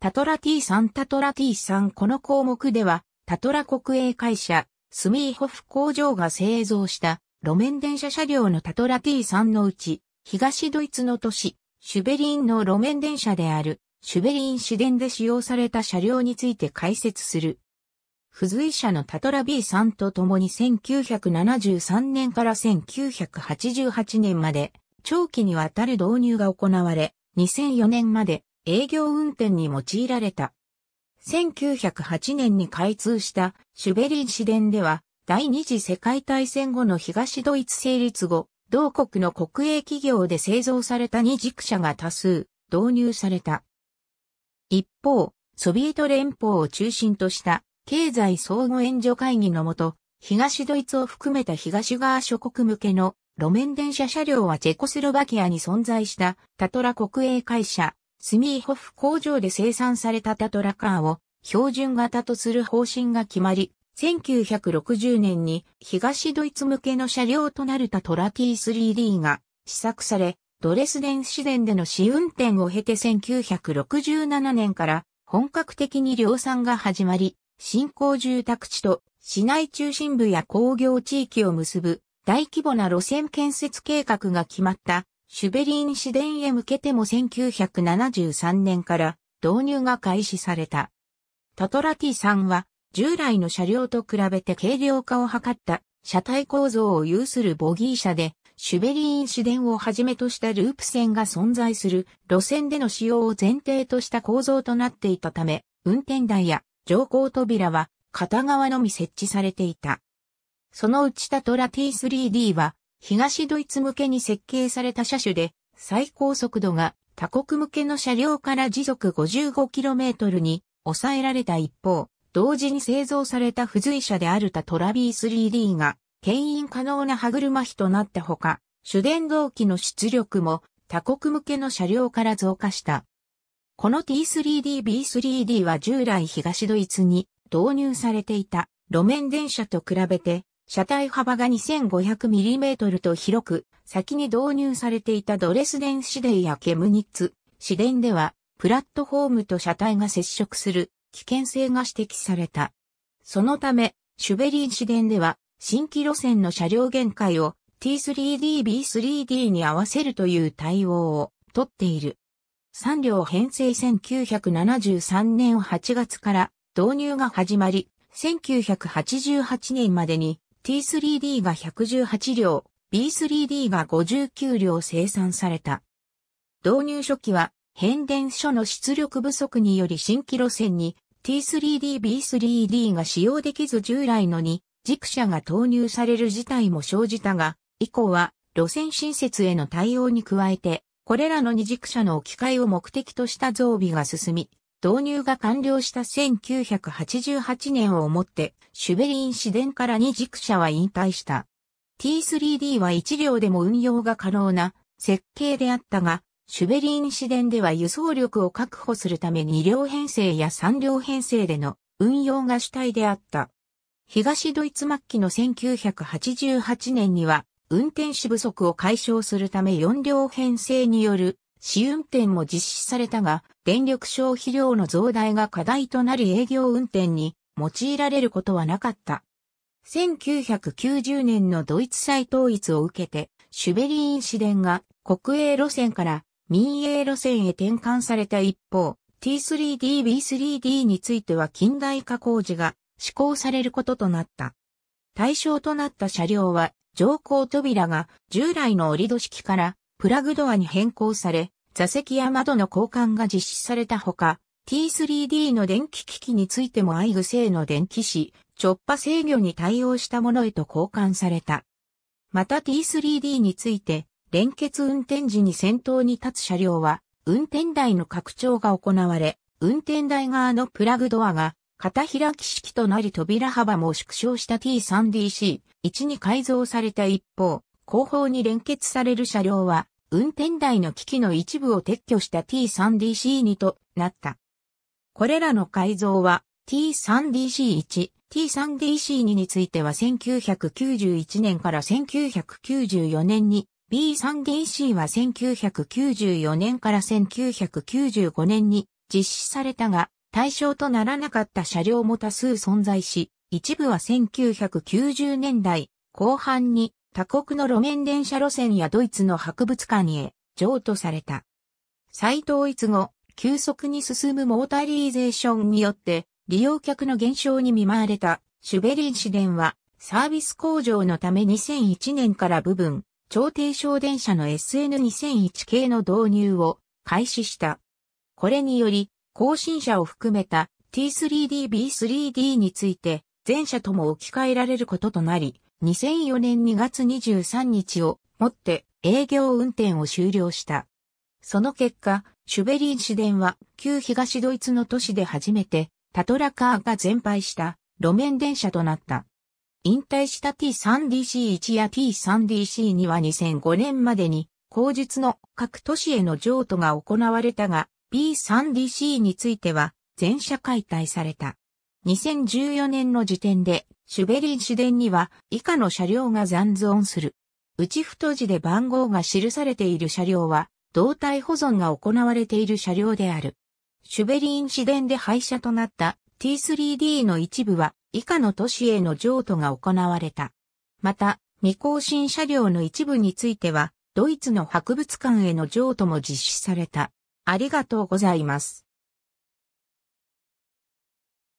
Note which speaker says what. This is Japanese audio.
Speaker 1: タトラ T3 タトラ T3 この項目では、タトラ国営会社、スミーホフ工場が製造した路面電車車両のタトラ T3 のうち、東ドイツの都市、シュベリンの路面電車である、シュベリン市電で使用された車両について解説する。付随車のタトラ B3 と共に1973年から1988年まで長期にわたる導入が行われ、2004年まで営業運転に用いられた。1908年に開通したシュベリン市電では、第二次世界大戦後の東ドイツ成立後、同国の国営企業で製造された二軸車が多数導入された。一方、ソビエト連邦を中心とした経済相互援助会議のもと、東ドイツを含めた東側諸国向けの路面電車車両はチェコスロバキアに存在したタトラ国営会社スミーホフ工場で生産されたタトラカーを標準型とする方針が決まり、1960年に東ドイツ向けの車両となるタトラ T3D が試作され、ドレスデン市電での試運転を経て1967年から本格的に量産が始まり、新興住宅地と市内中心部や工業地域を結ぶ大規模な路線建設計画が決まったシュベリン市電へ向けても1973年から導入が開始された。タトラティさんは従来の車両と比べて軽量化を図った車体構造を有するボギー車でシュベリーン市電をはじめとしたループ線が存在する路線での使用を前提とした構造となっていたため運転台や乗降扉は片側のみ設置されていた。そのうちタトラ T3D は東ドイツ向けに設計された車種で、最高速度が他国向けの車両から時速 55km に抑えられた一方、同時に製造された付随車であるタトラビー 3D が、牽引可能な歯車比となったほか、主電動機の出力も他国向けの車両から増加した。この T3DB3D は従来東ドイツに導入されていた路面電車と比べて車体幅が 2500mm と広く、先に導入されていたドレスデン市電やケムニッツ、市電では、プラットフォームと車体が接触する危険性が指摘された。そのため、シュベリー市電では、新規路線の車両限界を T3DB3D に合わせるという対応をとっている。3両編成1973年8月から導入が始まり、1988年までに T3D が118両、B3D が59両生産された。導入初期は変電所の出力不足により新規路線に T3D、B3D が使用できず従来のに軸車が投入される事態も生じたが、以降は路線新設への対応に加えて、これらの二軸車の置き換えを目的とした増備が進み、導入が完了した1988年をもって、シュベリン市電から二軸車は引退した。T3D は1両でも運用が可能な設計であったが、シュベリン市電では輸送力を確保するため2両編成や3両編成での運用が主体であった。東ドイツ末期の1988年には、運転手不足を解消するため4両編成による試運転も実施されたが、電力消費量の増大が課題となり営業運転に用いられることはなかった。1990年のドイツ再統一を受けて、シュベリーン市電が国営路線から民営路線へ転換された一方、T3DB3D については近代化工事が施行されることとなった。対象となった車両は、乗降扉が従来の折戸式からプラグドアに変更され、座席や窓の交換が実施されたほか、T3D の電気機器についてもアイグ製の電気ョ直波制御に対応したものへと交換された。また T3D について、連結運転時に先頭に立つ車両は、運転台の拡張が行われ、運転台側のプラグドアが、片開き式となり扉幅も縮小した T3DC1 に改造された一方、後方に連結される車両は、運転台の機器の一部を撤去した T3DC2 となった。これらの改造は T3DC1、T3DC2 については1991年から1994年に、B3DC は1994年から1995年に実施されたが、対象とならなかった車両も多数存在し、一部は1990年代後半に他国の路面電車路線やドイツの博物館へ譲渡された。再統一後、急速に進むモータリーゼーションによって利用客の減少に見舞われたシュベリン市電はサービス向上のため2001年から部分、超低小電車の SN2001 系の導入を開始した。これにより、更新車を含めた T3DB3D について、全車とも置き換えられることとなり、2004年2月23日をもって営業運転を終了した。その結果、シュベリン市電は旧東ドイツの都市で初めてタトラカーが全廃した路面電車となった。引退した T3DC1 や T3DC2 は2005年までに後述の各都市への譲渡が行われたが、B3DC については全社解体された。2014年の時点でシュベリン市電には以下の車両が残存する。内太字で番号が記されている車両は、胴体保存が行われている車両である。シュベリン市電で廃車となった T3D の一部は以下の都市への譲渡が行われた。また、未更新車両の一部については、ドイツの博物館への譲渡も実施された。ありがとうございます。